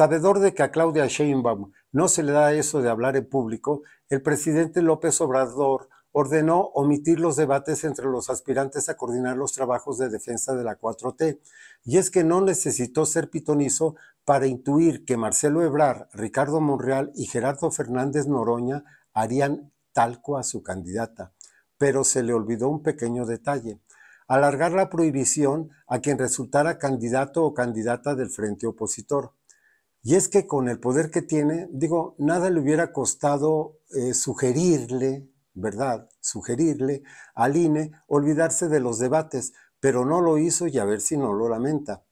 Sabedor de que a Claudia Sheinbaum no se le da eso de hablar en público, el presidente López Obrador ordenó omitir los debates entre los aspirantes a coordinar los trabajos de defensa de la 4T. Y es que no necesitó ser pitonizo para intuir que Marcelo Ebrar, Ricardo Monreal y Gerardo Fernández Noroña harían talco a su candidata. Pero se le olvidó un pequeño detalle alargar la prohibición a quien resultara candidato o candidata del frente opositor. Y es que con el poder que tiene, digo, nada le hubiera costado eh, sugerirle, ¿verdad? Sugerirle al INE olvidarse de los debates, pero no lo hizo y a ver si no lo lamenta.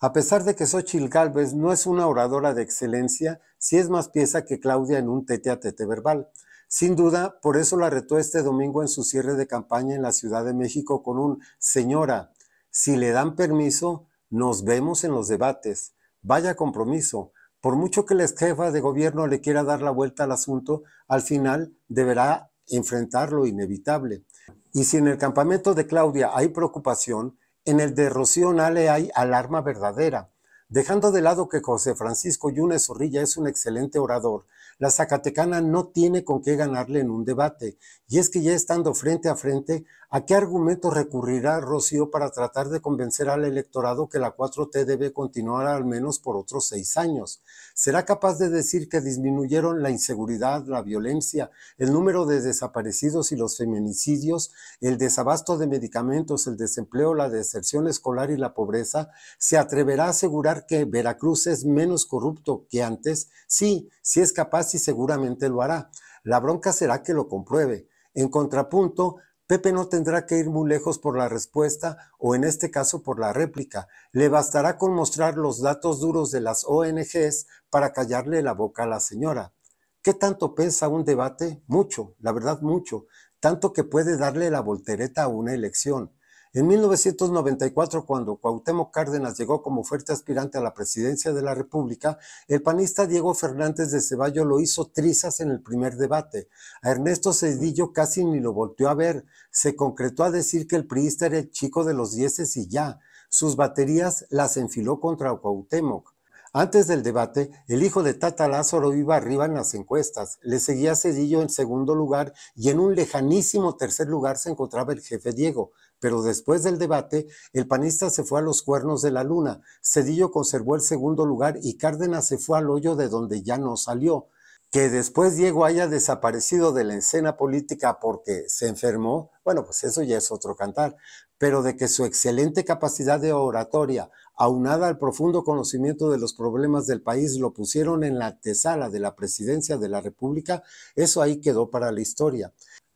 A pesar de que Xochitl Gálvez no es una oradora de excelencia, sí es más pieza que Claudia en un tete a tete verbal. Sin duda, por eso la retó este domingo en su cierre de campaña en la Ciudad de México con un señora, si le dan permiso, nos vemos en los debates. Vaya compromiso. Por mucho que la jefa de gobierno le quiera dar la vuelta al asunto, al final deberá enfrentar lo inevitable. Y si en el campamento de Claudia hay preocupación, en el de Rocío Nale hay alarma verdadera. Dejando de lado que José Francisco Yunes Zorrilla es un excelente orador, la Zacatecana no tiene con qué ganarle en un debate. Y es que ya estando frente a frente, ¿a qué argumento recurrirá Rocío para tratar de convencer al electorado que la 4T debe continuar al menos por otros seis años? ¿Será capaz de decir que disminuyeron la inseguridad, la violencia, el número de desaparecidos y los feminicidios, el desabasto de medicamentos, el desempleo, la deserción escolar y la pobreza? ¿Se atreverá a asegurar que Veracruz es menos corrupto que antes? Sí, si es capaz y seguramente lo hará. La bronca será que lo compruebe. En contrapunto, Pepe no tendrá que ir muy lejos por la respuesta o en este caso por la réplica. Le bastará con mostrar los datos duros de las ONGs para callarle la boca a la señora. ¿Qué tanto pesa un debate? Mucho, la verdad mucho, tanto que puede darle la voltereta a una elección. En 1994, cuando Cuauhtémoc Cárdenas llegó como fuerte aspirante a la presidencia de la República, el panista Diego Fernández de Ceballo lo hizo trizas en el primer debate. A Ernesto Cedillo casi ni lo volteó a ver. Se concretó a decir que el priista era el chico de los dieces y ya. Sus baterías las enfiló contra Cuauhtémoc. Antes del debate, el hijo de Tata Lázaro iba arriba en las encuestas, le seguía Cedillo en segundo lugar y en un lejanísimo tercer lugar se encontraba el jefe Diego pero después del debate, el panista se fue a los cuernos de la luna, Cedillo conservó el segundo lugar y Cárdenas se fue al hoyo de donde ya no salió. Que después Diego haya desaparecido de la escena política porque se enfermó, bueno, pues eso ya es otro cantar, pero de que su excelente capacidad de oratoria, aunada al profundo conocimiento de los problemas del país, lo pusieron en la tesala de la presidencia de la República, eso ahí quedó para la historia.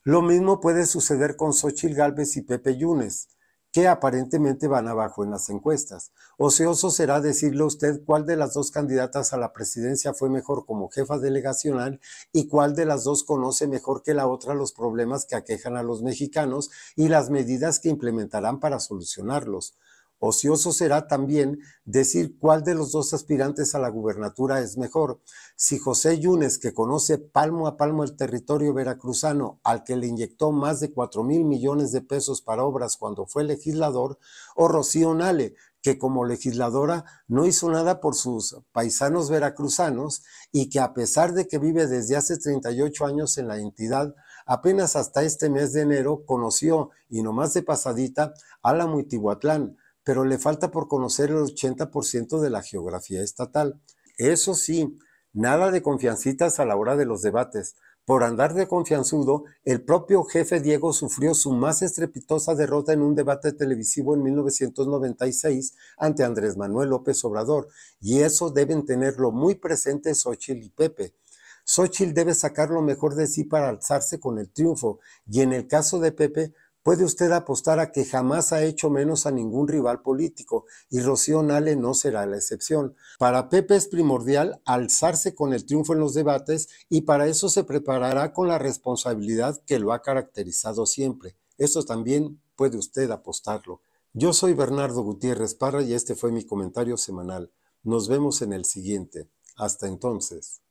Lo mismo puede suceder con Xochitl Galvez y Pepe Yunes, que aparentemente van abajo en las encuestas. Oseoso será decirle a usted cuál de las dos candidatas a la presidencia fue mejor como jefa delegacional y cuál de las dos conoce mejor que la otra los problemas que aquejan a los mexicanos y las medidas que implementarán para solucionarlos. Ocioso será también decir cuál de los dos aspirantes a la gubernatura es mejor. Si José Yunes, que conoce palmo a palmo el territorio veracruzano, al que le inyectó más de 4 mil millones de pesos para obras cuando fue legislador, o Rocío Nale, que como legisladora no hizo nada por sus paisanos veracruzanos y que a pesar de que vive desde hace 38 años en la entidad, apenas hasta este mes de enero conoció, y nomás de pasadita, a la Muitihuatlán, pero le falta por conocer el 80% de la geografía estatal. Eso sí, nada de confiancitas a la hora de los debates. Por andar de confianzudo, el propio jefe Diego sufrió su más estrepitosa derrota en un debate televisivo en 1996 ante Andrés Manuel López Obrador, y eso deben tenerlo muy presente Xochitl y Pepe. Xochitl debe sacar lo mejor de sí para alzarse con el triunfo, y en el caso de Pepe, Puede usted apostar a que jamás ha hecho menos a ningún rival político y Rocío Nale no será la excepción. Para Pepe es primordial alzarse con el triunfo en los debates y para eso se preparará con la responsabilidad que lo ha caracterizado siempre. Eso también puede usted apostarlo. Yo soy Bernardo Gutiérrez Parra y este fue mi comentario semanal. Nos vemos en el siguiente. Hasta entonces.